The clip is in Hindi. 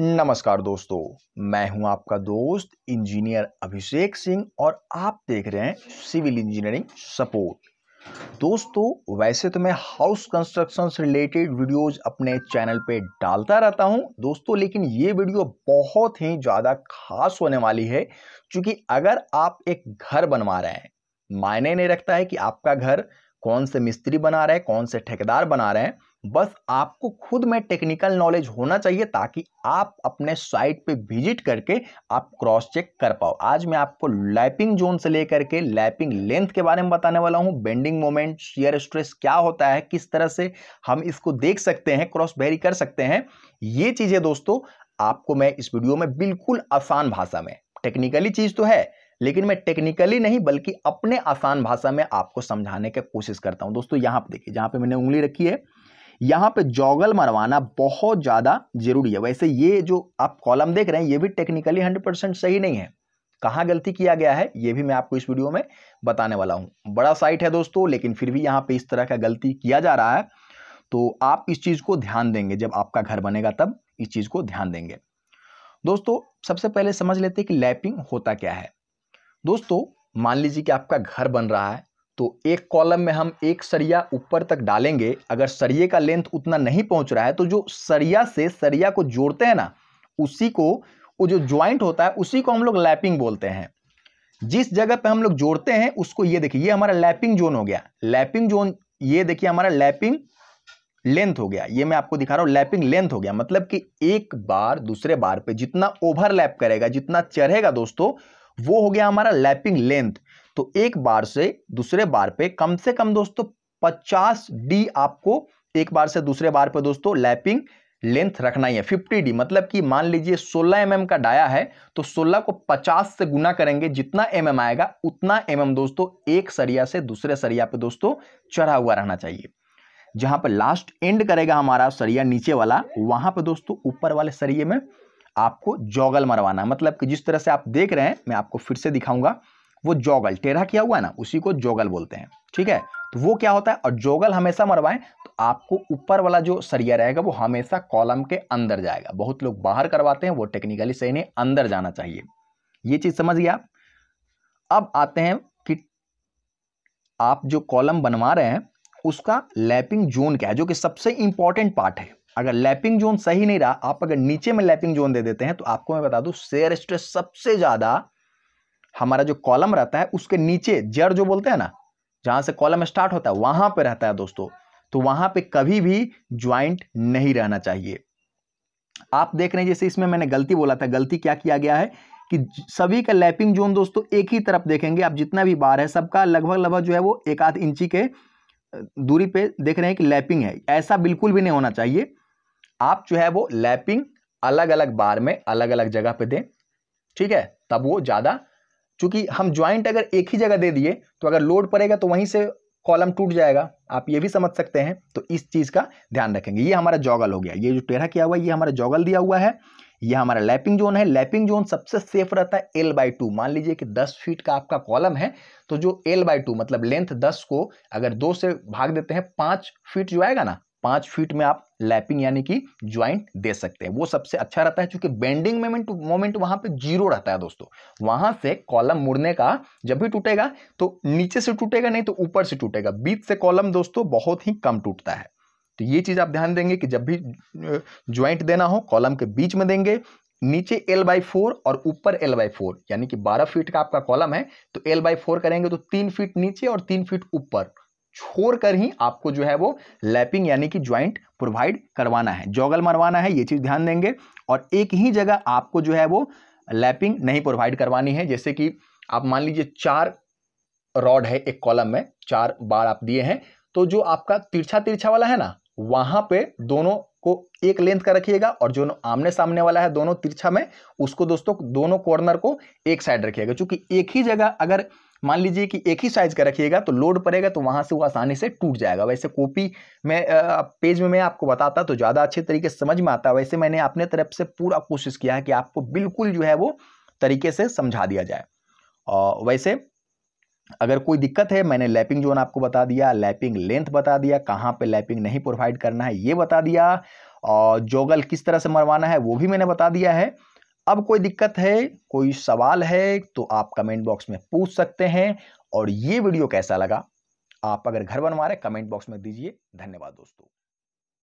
नमस्कार दोस्तों मैं हूं आपका दोस्त इंजीनियर अभिषेक सिंह और आप देख रहे हैं सिविल इंजीनियरिंग सपोर्ट दोस्तों वैसे तो मैं हाउस कंस्ट्रक्शन से रिलेटेड वीडियोज अपने चैनल पे डालता रहता हूं दोस्तों लेकिन ये वीडियो बहुत ही ज़्यादा खास होने वाली है क्योंकि अगर आप एक घर बनवा रहे हैं मायने नहीं रखता है कि आपका घर कौन से मिस्त्री बना रहे हैं कौन से ठेकेदार बना रहे हैं बस आपको खुद में टेक्निकल नॉलेज होना चाहिए ताकि आप अपने साइट पे विजिट करके आप क्रॉस चेक कर पाओ आज मैं आपको लैपिंग जोन से लेकर के लैपिंग लेंथ के बारे में बताने वाला हूँ बेंडिंग मोमेंट शेयर स्ट्रेस क्या होता है किस तरह से हम इसको देख सकते हैं क्रॉस बेरी कर सकते हैं ये चीज़ें दोस्तों आपको मैं इस वीडियो में बिल्कुल आसान भाषा में टेक्निकली चीज़ तो है लेकिन मैं टेक्निकली नहीं बल्कि अपने आसान भाषा में आपको समझाने की कोशिश करता हूँ दोस्तों यहाँ पर देखिए जहाँ पर मैंने उंगली रखी है यहाँ पे जॉगल मरवाना बहुत ज़्यादा जरूरी है वैसे ये जो आप कॉलम देख रहे हैं ये भी टेक्निकली हंड्रेड परसेंट सही नहीं है कहाँ गलती किया गया है ये भी मैं आपको इस वीडियो में बताने वाला हूँ बड़ा साइट है दोस्तों लेकिन फिर भी यहाँ पर इस तरह का गलती किया जा रहा है तो आप इस चीज़ को ध्यान देंगे जब आपका घर बनेगा तब इस चीज़ को ध्यान देंगे दोस्तों सबसे पहले समझ लेते हैं कि लैपिंग होता क्या है दोस्तों मान लीजिए कि आपका घर बन रहा है तो एक कॉलम में हम एक सरिया ऊपर तक डालेंगे अगर सरिये का लेंथ उतना नहीं पहुंच रहा है तो जो सरिया से सरिया को जोड़ते हैं ना उसी को वो जो ज्वाइंट होता है उसी को हम लोग लैपिंग बोलते हैं जिस जगह पे हम लोग जोड़ते हैं उसको ये देखिए ये हमारा लैपिंग जोन हो गया लैपिंग जोन ये देखिए हमारा लैपिंग लेंथ हो गया ये मैं आपको दिखा रहा हूँ लैपिंग लेंथ हो गया मतलब कि एक बार दूसरे बार पे जितना ओवरलैप करेगा जितना चढ़ेगा दोस्तों वो हो गया हमारा लैपिंग लेंथ तो एक बार से दूसरे बार पे कम से कम दोस्तों पचास डी आपको एक बार से दूसरे बार पे दोस्तों लैपिंग लेंथ रखना ही है फिफ्टी डी मतलब कि मान लीजिए सोलह एम का डाया है तो सोलह को पचास से गुना करेंगे जितना एम mm आएगा उतना एम mm दोस्तों एक सरिया से दूसरे सरिया पे दोस्तों चढ़ा हुआ रहना चाहिए जहां पर लास्ट एंड करेगा हमारा सरिया नीचे वाला वहां पर दोस्तों ऊपर वाले सरिये में आपको जॉगल मरवाना मतलब कि जिस तरह से आप देख रहे हैं मैं आपको फिर से दिखाऊंगा वो जोगल टेढ़ा किया हुआ है ना उसी को जोगल बोलते हैं ठीक है तो वो क्या होता है और जोगल हमेशा मरवाएं तो आपको ऊपर वाला जो सरिया रहेगा वो हमेशा कॉलम के अंदर जाएगा बहुत लोग बाहर करवाते हैं वो टेक्निकली सही नहीं अंदर जाना चाहिए ये चीज़ समझ गया अब आते हैं कि आप जो कॉलम बनवा रहे हैं उसका लैपिंग जोन क्या है जो कि सबसे इंपॉर्टेंट पार्ट है अगर लैपिंग जोन सही नहीं रहा आप अगर नीचे में लैपिंग जोन दे देते हैं तो आपको मैं बता दूं शेयर स्ट्रेस सबसे ज़्यादा हमारा जो कॉलम रहता है उसके नीचे जड़ जो बोलते हैं ना जहां से कॉलम स्टार्ट होता है वहां पर रहता है दोस्तों तो वहां पर कभी भी ज्वाइंट नहीं रहना चाहिए आप देख रहे हैं जैसे इसमें मैंने गलती बोला था गलती क्या किया गया है कि सभी का लैपिंग जोन दोस्तों एक ही तरफ देखेंगे आप जितना भी बार है सबका लगभग लगभग जो है वो एक आध इंची के दूरी पे देख रहे हैं कि लैपिंग है ऐसा बिल्कुल भी नहीं होना चाहिए आप जो है वो लैपिंग अलग अलग बार में अलग अलग जगह पे दें ठीक है तब वो ज़्यादा चूंकि हम ज्वाइंट अगर एक ही जगह दे दिए तो अगर लोड पड़ेगा तो वहीं से कॉलम टूट जाएगा आप ये भी समझ सकते हैं तो इस चीज़ का ध्यान रखेंगे ये हमारा जॉगल हो गया ये जो टेढ़ा किया हुआ है ये हमारा जॉगल दिया हुआ है यह हमारा लैपिंग जोन है लैपिंग जोन सबसे सेफ रहता है एल बाई टू मान लीजिए कि दस फीट का आपका कॉलम है तो जो एल बाई टू मतलब लेंथ दस को अगर दो से भाग देते हैं पाँच फीट जो आएगा ना पांच फीट में आप लैपिंग यानी कि ज्वाइंट दे सकते हैं वो सबसे अच्छा रहता है क्योंकि बेंडिंग मोमेंट मोमेंट वहां पे जीरो रहता है दोस्तों वहां से कॉलम मुड़ने का जब भी टूटेगा तो नीचे से टूटेगा नहीं तो ऊपर से टूटेगा बीच से कॉलम दोस्तों बहुत ही कम टूटता है तो ये चीज़ आप ध्यान देंगे कि जब भी ज्वाइंट देना हो कॉलम के बीच में देंगे नीचे एल बाई फोर और ऊपर एल बाई फोर यानी कि बारह फीट का आपका कॉलम है तो एल बाई फोर करेंगे तो तीन फीट नीचे और तीन फीट ऊपर छोड़ कर ही आपको जो है वो लैपिंग यानी कि ज्वाइंट प्रोवाइड करवाना है जॉगल मरवाना है ये चीज़ ध्यान देंगे और एक ही जगह आपको जो है वो लैपिंग नहीं प्रोवाइड करवानी है जैसे कि आप मान लीजिए चार रॉड है एक कॉलम में चार बार आप दिए हैं तो जो आपका तिरछा तिरछा वाला है ना वहां पे दोनों को एक लेंथ का रखिएगा और जो आमने सामने वाला है दोनों तिरछा में उसको दोस्तों दोनों कॉर्नर को एक साइड रखिएगा क्योंकि एक ही जगह अगर मान लीजिए कि एक ही साइज़ का रखिएगा तो लोड पड़ेगा तो वहाँ से वो आसानी से टूट जाएगा वैसे कॉपी में पेज में मैं आपको बताता तो ज़्यादा अच्छे तरीके से समझ में आता वैसे मैंने अपने तरफ से पूरा कोशिश किया है कि आपको बिल्कुल जो है वो तरीके से समझा दिया जाए और वैसे अगर कोई दिक्कत है मैंने लैपिंग जोन आपको बता दिया लैपिंग लेंथ बता दिया कहाँ पे लैपिंग नहीं प्रोवाइड करना है ये बता दिया और जोगल किस तरह से मरवाना है वो भी मैंने बता दिया है अब कोई दिक्कत है कोई सवाल है तो आप कमेंट बॉक्स में पूछ सकते हैं और ये वीडियो कैसा लगा आप अगर घर बनवा रहे कमेंट बॉक्स में दीजिए धन्यवाद दोस्तों